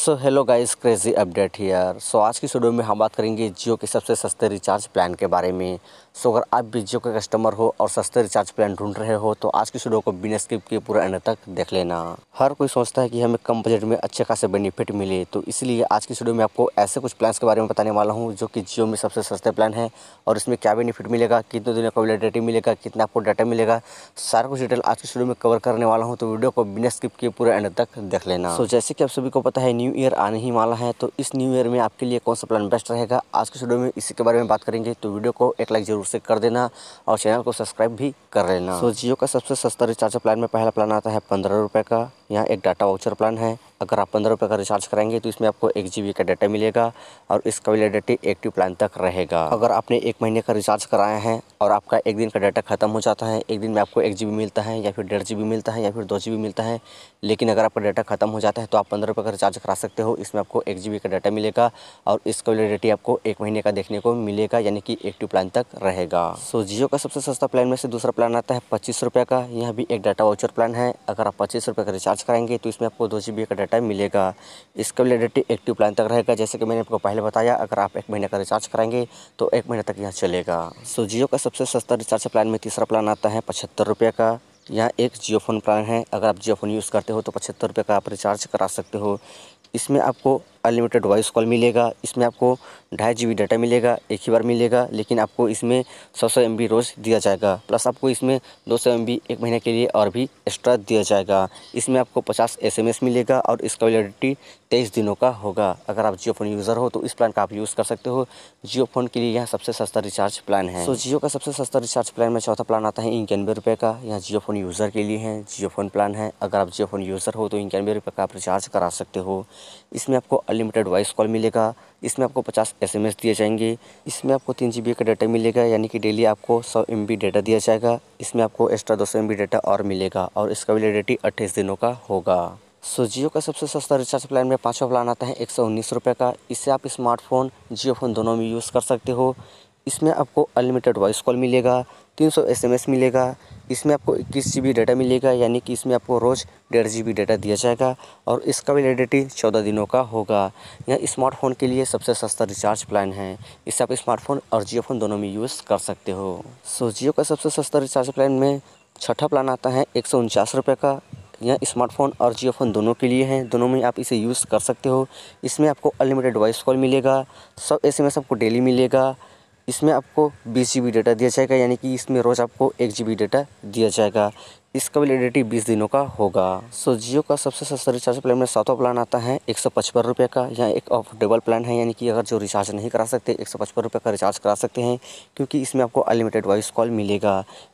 so hello guys crazy update here so आज की video में हम बात करेंगे जियो के सबसे सस्ते रिचार्ज प्लान के बारे में सो so, अगर आप भी जियो के कस्टमर हो और सस्ते रिचार्ज प्लान ढूंढ रहे हो तो आज की वीडियो को बिना स्किप किए पूरा एंड तक देख लेना हर कोई सोचता है कि हमें कम बजट में अच्छे खासे बेनिफिट मिले तो इसलिए आज की वीडियो में आपको ऐसे कुछ प्लान्स के बारे में बताने वाला हूँ जो कि जियो में सबसे सस्ते प्लान है और इसमें क्या बेनिफिट मिलेगा कितने दिनों का वैलिडिटी मिलेगा कितना आपको डाटा मिलेगा सारा कुछ डिटेल आज की वीडियो में कवर करने वाला हूँ तो वीडियो को बिना स्किप किए पूरा एंड तक देख लेना सो जैसे कि आप सभी को पता है न्यू न्यू ईयर आने ही वाला है तो इस न्यू ईयर में आपके लिए कौन सा प्लान बेस्ट रहेगा आज के वीडियो में इसी के बारे में बात करेंगे तो वीडियो को एक लाइक जरूर से कर देना और चैनल को सब्सक्राइब भी कर लेना सो so, जियो का सबसे सस्ता रिचार्ज प्लान में पहला प्लान आता है पंद्रह रुपये का यहाँ एक डाटा वाउचर प्लान है अगर आप पंद्रह रुपये का रिचार्ज करेंगे तो इसमें आपको एक जी का डाटा मिलेगा और इसका वैलिडिटी एक्टिव प्लान तक रहेगा अगर आपने एक महीने का रिचार्ज कराया है और आपका एक दिन का डाटा खत्म हो जाता है एक दिन में आपको एक जी मिलता है या फिर डेढ़ जी मिलता है या फिर दो जी मिलता है लेकिन अगर आपका डाटा खत्म हो जाता है तो आप पंद्रह रुपये का रिचार्ज करा सकते हो इसमें आपको एक जी का डाटा मिलेगा और इसका वैलिडिटी आपको एक महीने का देखने को मिलेगा यानी कि एक्टिव प्लान तक रहेगा सो जियो का सबसे सस्ता प्लान में से दूसरा प्लान आता है पच्चीस का यह भी एक डाटा वाउचर प्लान है अगर आप पच्चीस का रिचार्ज रिचार्ज करेंगे तो इसमें आपको दो जी का डाटा मिलेगा इसका वैलिडिटी एक्टिव प्लान तक रहेगा जैसे कि मैंने आपको पहले बताया अगर आप एक महीने का रिचार्ज कराएंगे तो एक महीने तक यहाँ चलेगा सो जियो का सबसे सस्ता रिचार्ज प्लान में तीसरा प्लान आता है पचहत्तर रुपये का यहाँ एक जियो फ़ोन प्लान है अगर आप जियो फ़ोन यूज़ करते हो तो पचहत्तर रुपये का आप रिचार्ज करा सकते हो इसमें आपको अनलिमिटेड वॉइस कॉल मिलेगा इसमें आपको ढाई जी डाटा मिलेगा एक ही बार मिलेगा लेकिन आपको इसमें सौ सौ एम रोज़ दिया जाएगा प्लस आपको इसमें दो सौ एम एक महीने के लिए और भी एक्स्ट्रा दिया जाएगा इसमें आपको पचास एस मिलेगा और इसका वैलिडिटी तेईस दिनों का होगा अगर आप जियो फ़ोन यूज़र हो तो इस प्लान का आप यूज़ कर सकते हो जियो फ़ोन के लिए यहाँ सबसे सस्ता रिचार्ज प्लान है सो जियो का सबसे सस्ता रिचार्ज प्लान में चौथा प्लान आता है इक्यानवे रुपये का यहाँ जियो फ़ोन यूज़र के लिए है जियो फ़ोन प्लान है अगर आप जियो फ़ोन यूज़र हो तो इक्यानवे रुपये का आप रिचार्ज करा सकते हो इसमें आपको अनलिमिटेड वॉइस कॉल मिलेगा इसमें आपको पचास एस दिए जाएंगे इसमें आपको तीन जी का डाटा मिलेगा यानी कि डेली आपको सौ एम डाटा दिया जाएगा इसमें आपको एक्स्ट्रा दो सौ डाटा और मिलेगा और इसका वैलिडिटी अट्ठाईस दिनों का होगा सो जियो का सबसे सस्ता रिचार्ज प्लान में पाँचवा प्लान आता है एक सौ उन्नीस रुपये का इससे आप स्मार्टफोन जियो फ़ोन दोनों में यूज़ कर सकते हो इसमें आपको अनलिमिटेड वॉइस कॉल मिलेगा तीन सौ एस एम एस मिलेगा इसमें आपको इक्कीस जी बी डाटा मिलेगा यानी कि इसमें आपको रोज़ डेढ़ जी बी डाटा दिया जाएगा और इसका वैलिडिटी चौदह दिनों का होगा यह स्मार्टफ़ोन के लिए सबसे सस्ता रिचार्ज प्लान है इसे आप स्मार्टफ़ोन और जियो फ़ोन दोनों में यूज़ कर सकते हो सो जियो का सबसे सस्ता रिचार्ज प्लान में छठा प्लान आता है एक सौ उनचास रुपये का यह स्मार्टफ़ोन और जियो फ़ोन दोनों के लिए हैं दोनों में आप इसे यूज़ कर सकते हो इसमें आपको अनलिमिटेड वॉइस कॉल मिलेगा सब एस एम एस आपको डेली मिलेगा इसमें आपको बीस जी बी डेटा दिया जाएगा यानी कि इसमें रोज़ आपको एक जी बी डेटा दिया जाएगा इसका वैलिडिटी बीस दिनों का होगा सो जियो का सबसे सस्ता रिचार्ज प्लान में सातवा प्लान आता है एक सौ पचपन रुपये का यहाँ एक अफोर्डेबल प्लान है यानी कि अगर जो रिचार्ज नहीं करा सकते एक सौ पचपन रुपये का रिचार्ज करा सकते हैं क्योंकि इसमें आपको अनलिमिटेड वॉइस कॉल मिलेगा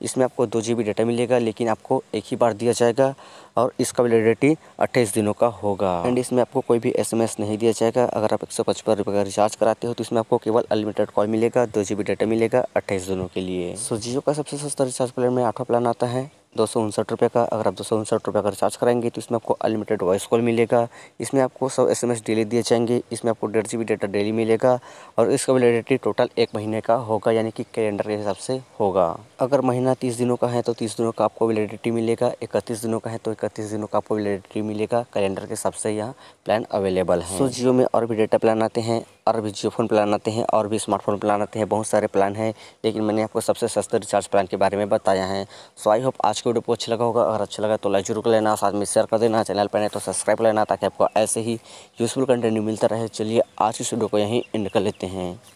इसमें आपको दो जी बी डाटा मिलेगा लेकिन आपको एक ही बार दिया जाएगा और इसका वैलिडिटी अट्ठाईस दिनों का होगा एंड इसमें आपको कोई भी एस एम एस नहीं दिया जाएगा अगर आप एक सौ पचपन रुपये का रिचार्ज कराते हो तो इसमें आपको केवल अनलिमिटेड कॉल मिलेगा दो जी बी डाटा मिलेगा अट्ठाईस दिनों के लिए सो जियो का सबसे सस्ता रिचार्ज प्लान में आठवा प्लान आता है दो सौ उनसठ रुपये का अगर आप दो सौ उनसठ रुपये का रिचार्ज कराएंगे तो इसमें आपको अनलिमिटेड वॉइस कॉल मिलेगा इसमें आपको सौ एस एम एस डेली दिए जाएंगे इसमें आपको डेढ़ जी बी डाटा डेली मिलेगा और इसका वैलिडिटी टोटल एक महीने का होगा यानी कि कैलेंडर के हिसाब से होगा अगर महीना तीस दिनों का है तो तीस दिनों का आपको वैलिडिटी मिलेगा इकतीस दिनों का है तो इकतीस दिनों का आपको वैलिडिटी मिलेगा कैलेंडर के हिसाब से यहाँ प्लान अवेलेबल है सो जियो में और भी डेटा प्लान आते हैं और भी जियो फ़ोन प्लान आते हैं और भी स्मार्टफोन प्लान आते हैं बहुत सारे प्लान हैं लेकिन मैंने आपको सबसे सस्ते रिचार्ज प्लान के बारे में बताया है सो आई होप आज के वीडियो को अच्छा लगा होगा अगर अच्छा लगा तो लाइक जरूर कर लेना साथ में शेयर कर देना चैनल पर नहीं तो सब्सक्राइब कर लेना ताकि आपको ऐसे ही यूज़फुल कंटेंट मिलता रहे चलिए आज इस वीडियो को यहीं एंड कर लेते हैं